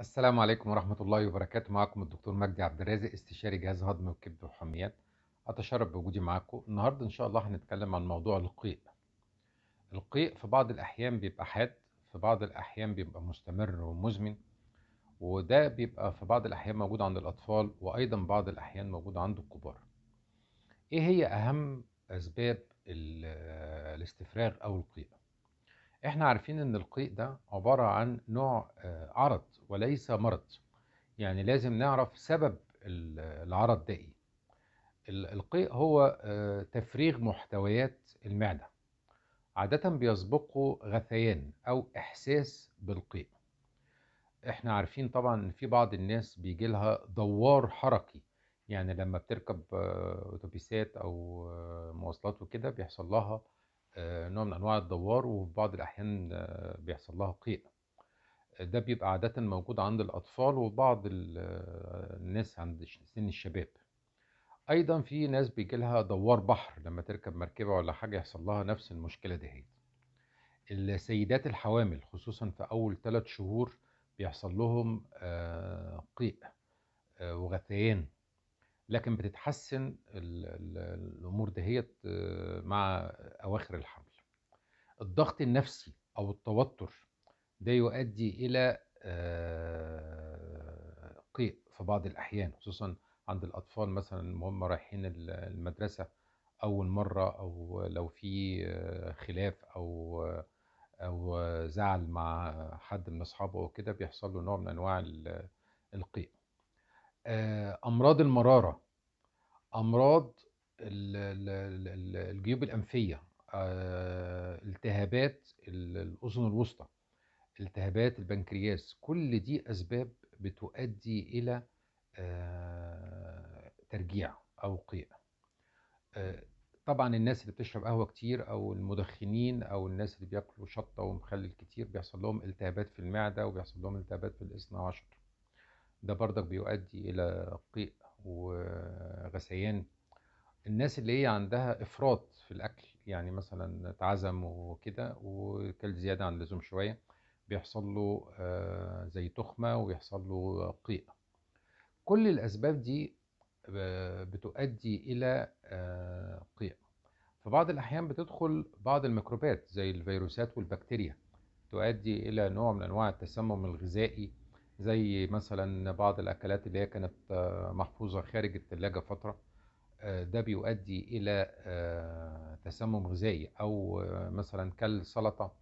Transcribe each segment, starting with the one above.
السلام عليكم ورحمة الله وبركاته معكم الدكتور مجدي عبد الرازق استشاري جهاز هضم الكبد والحميات أتشرف بوجودي معاكم النهاردة إن شاء الله هنتكلم عن موضوع القيء القيء في بعض الأحيان بيبقى حاد في بعض الأحيان بيبقى مستمر ومزمن وده بيبقى في بعض الأحيان موجود عند الأطفال وأيضا بعض الأحيان موجود عند الكبار إيه هي أهم أسباب الاستفراغ أو القيء احنا عارفين ان القيء ده عبارة عن نوع آه، عرض وليس مرض يعني لازم نعرف سبب العرض ده ايه القيء هو آه، تفريغ محتويات المعدة عادة بيسبقه غثيان أو إحساس بالقيء احنا عارفين طبعا ان في بعض الناس بيجي لها دوار حركي يعني لما بتركب آه، اتوبيسات او مواصلات وكده بيحصل لها آه، نوع من انواع الدوار وفي بعض الاحيان آه، بيحصل لها قيء ده بيبقى عادة موجود عند الأطفال وبعض آه، الناس عند سن الشباب أيضا في ناس بيجي لها دوار بحر لما تركب مركبة ولا حاجة يحصل لها نفس المشكلة هي. السيدات الحوامل خصوصا في أول ثلاث شهور بيحصل لهم قيء وغثيان لكن بتتحسن الامور دهيت آه، مع اواخر الحمل الضغط النفسي او التوتر ده يؤدي الى آه، قيء في بعض الاحيان خصوصا عند الاطفال مثلا وهم رايحين المدرسه اول مره او لو في آه، خلاف او او زعل مع حد من اصحابه وكده بيحصل له نوع من انواع القيء آه، امراض المراره امراض الجيوب الانفيه آه، التهابات الاذن الوسطى التهابات البنكرياس كل دي اسباب بتؤدي الى آه، ترجيع او قيء طبعا الناس اللي بتشرب قهوه كتير او المدخنين او الناس اللي بياكلوا شطه ومخلل كتير بيحصل لهم التهابات في المعده وبيحصل لهم التهابات في الاثنى عشر ده برضك بيؤدي الى قيء وغثيان الناس اللي هي عندها افراط في الاكل يعني مثلا اتعزم وكده وكل زياده عن اللزوم شويه بيحصل له آه، زي تخمه وبيحصل له قيء كل الاسباب دي آه، بتؤدي الى آه، قيء في بعض الاحيان بتدخل بعض الميكروبات زي الفيروسات والبكتيريا تؤدي الى نوع من انواع التسمم الغذائي زي مثلا بعض الأكلات اللي هي كانت آه، محفوظة خارج التلاجة فترة آه، ده بيؤدي إلى آه، تسمم غذائي أو مثلا كل سلطة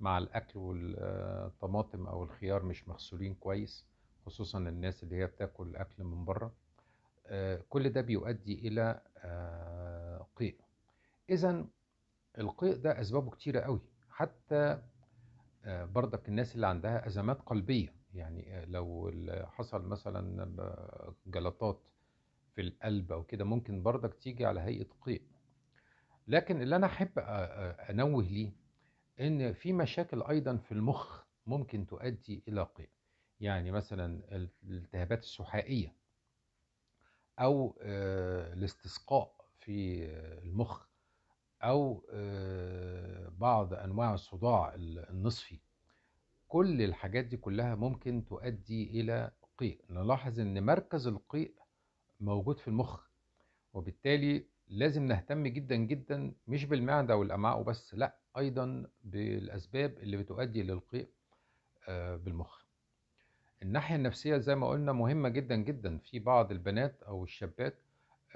مع الأكل والطماطم أو الخيار مش مغسولين كويس خصوصا الناس اللي هي بتاكل الأكل من بره كل ده بيؤدي إلى قيء إذا القيء ده أسبابه كتيرة قوي حتى برضك الناس اللي عندها أزمات قلبية يعني آه، لو حصل مثلا جلطات في القلب او كده ممكن برضك تيجي على هيئه قيء لكن اللي انا احب انوه ليه ان في مشاكل ايضا في المخ ممكن تؤدي الى قيء يعني مثلا الالتهابات السحائيه او آه، الاستسقاء في آه، المخ او بعض انواع الصداع النصفي كل الحاجات دي كلها ممكن تؤدي إلى قيء نلاحظ أن مركز القيء موجود في المخ وبالتالي لازم نهتم جدا جدا مش بالمعدة والأمعاء وبس لا أيضا بالأسباب اللي بتؤدي للقيء آه، بالمخ الناحية النفسية زي ما قلنا مهمة جدا جدا في بعض البنات أو الشابات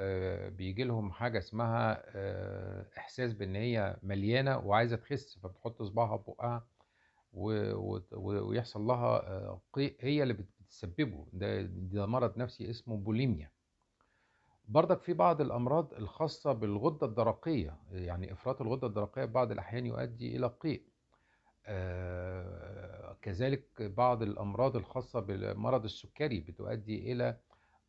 آه، بيجي لهم حاجة اسمها آه، إحساس بأن هي مليانة وعايزة تخس فبتحط صباعها في بقها ويحصل لها آه، قيء هي اللي بتسببه ده ده مرض نفسي اسمه بوليميا بردك في بعض الامراض الخاصه بالغده الدرقيه يعني افراط الغده الدرقيه في بعض الاحيان يؤدي الى قيء آه، كذلك بعض الامراض الخاصه بمرض السكري بتؤدي الى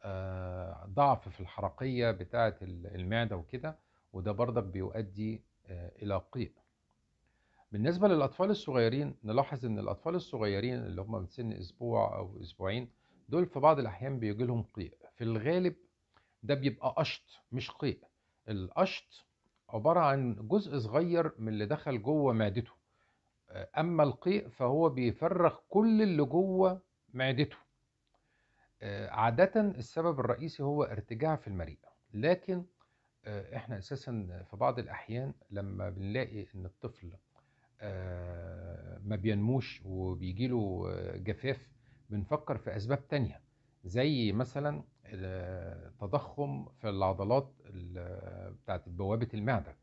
آه، ضعف في الحرقيه بتاعه المعده وكده وده بردك بيؤدي الى قيء بالنسبة للأطفال الصغيرين نلاحظ إن الأطفال الصغيرين اللي هم من سن أسبوع أو أسبوعين دول في بعض الأحيان بيجي لهم قيء في الغالب ده بيبقى قشط مش قيء القشط عبارة عن جزء صغير من اللي دخل جوه معدته أما القيء فهو بيفرغ كل اللي جوه معدته آه، عادة السبب الرئيسي هو ارتجاع في المريء لكن آه، احنا اساسا في بعض الاحيان لما بنلاقي ان الطفل آه، ما بينموش وبيجي له آه، جفاف بنفكر في أسباب تانية زي مثلا تضخم في العضلات بتاعت بوابة المعدة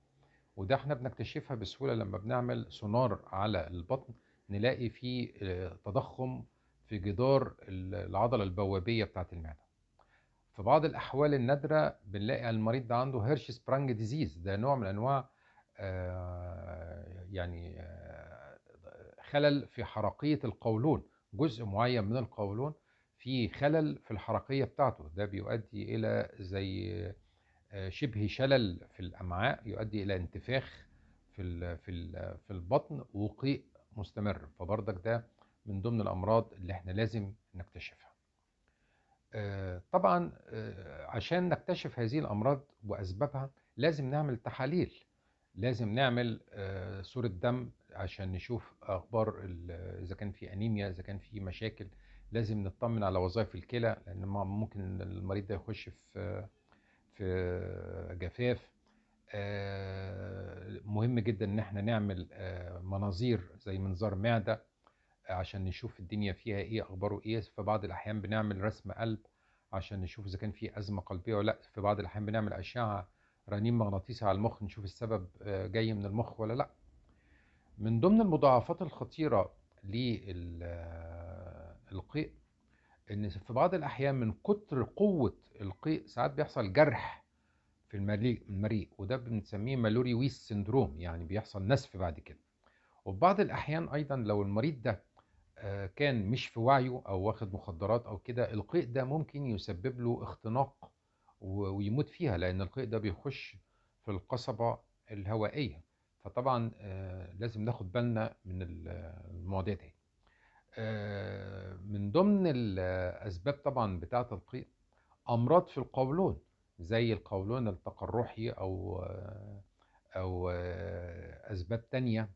وده احنا بنكتشفها بسهولة لما بنعمل سونار على البطن نلاقي فيه آه، تضخم في جدار العضلة البوابية بتاعت المعدة في بعض الأحوال النادرة بنلاقي المريض ده عنده هيرش سبرانج ديزيز ده نوع من أنواع آه، يعني آه، خلل في حرقية القولون جزء معين من القولون في خلل في الحرقية بتاعته ده بيؤدي إلى زي آه، شبه شلل في الأمعاء يؤدي إلى انتفاخ في في في البطن وقيء مستمر فبرضك ده من ضمن الأمراض اللي احنا لازم نكتشفها طبعا عشان نكتشف هذه الأمراض وأسبابها لازم نعمل تحاليل لازم نعمل آه، صورة دم عشان نشوف اخبار اذا كان في انيميا اذا كان في مشاكل لازم نطمن على وظائف الكلى لان ممكن المريض ده يخش في في جفاف آه، مهم جدا ان احنا نعمل آه، مناظير زي منظار معده عشان نشوف الدنيا فيها ايه اخباره ايه في بعض الاحيان بنعمل رسم قلب عشان نشوف اذا كان في ازمه قلبيه ولا لا في بعض الاحيان بنعمل اشعه رنين مغناطيسي على المخ نشوف السبب آه، جاي من المخ ولا لا من ضمن المضاعفات الخطيرة للقيء آه، ان في بعض الاحيان من كتر قوة القيء ساعات بيحصل جرح في المريء وده بنسميه مالوري ويس سندروم يعني بيحصل نسف بعد كده وفي بعض الاحيان ايضا لو المريض ده آه، كان مش في وعيه او واخد مخدرات او كده القيء ده ممكن يسبب له اختناق ويموت فيها لأن القيء ده بيخش في القصبة الهوائية فطبعا آه، لازم ناخد بالنا من المواضيع دي آه، من ضمن الأسباب طبعا بتاعة القيء أمراض في القولون زي القولون التقرحي أو آه، أو أسباب تانية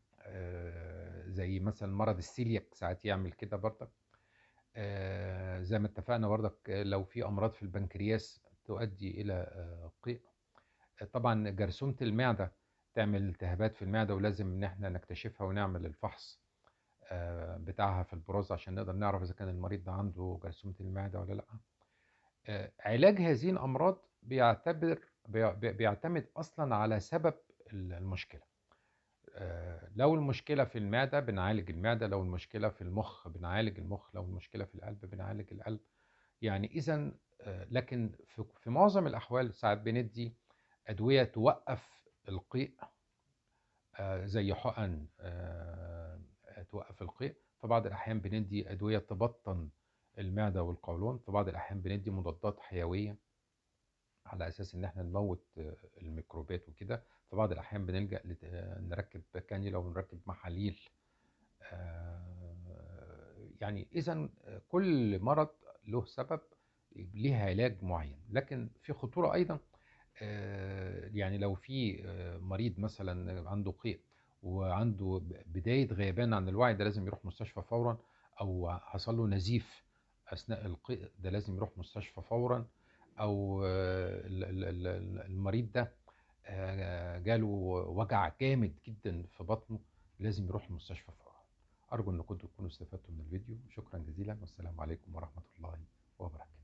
زي مثلا مرض السيلياك ساعات يعمل كده برضك زي ما اتفقنا برضك لو في أمراض في البنكرياس تؤدي إلى آه، قيء طبعا جرثومة المعدة تعمل التهابات في المعدة ولازم إن احنا نكتشفها ونعمل الفحص آه، بتاعها في البروز عشان نقدر نعرف إذا كان المريض ده عنده جرثومة المعدة ولا لأ آه، علاج هذه الأمراض بيعتبر بيعتمد أصلا على سبب المشكلة لو المشكلة في المعدة بنعالج المعدة لو المشكلة في المخ بنعالج المخ لو المشكلة في القلب بنعالج القلب يعني إذا لكن في معظم الأحوال ساعات بندي أدوية توقف القيء آه، زي حقن آه، توقف القيء في بعض الأحيان بندي أدوية تبطن المعدة والقولون في بعض الأحيان بندي مضادات حيوية على أساس إن احنا نموت آه، الميكروبات وكده في بعض الأحيان بنلجأ نركب كانيلا ونركب محاليل يعني إذا كل مرض له سبب ليها علاج معين لكن في خطورة أيضا آه، يعني لو في آه، مريض مثلا عنده قيء وعنده بداية غيبان عن الوعي ده لازم يروح مستشفى فورا أو حصل له نزيف أثناء القيء ده لازم يروح مستشفى فورا أو آه، المريض ده جاله وجع جامد جدا في بطنه لازم يروح المستشفى فورا أرجو أنكم تكونوا استفدتوا من الفيديو شكرا جزيلا والسلام عليكم ورحمة الله وبركاته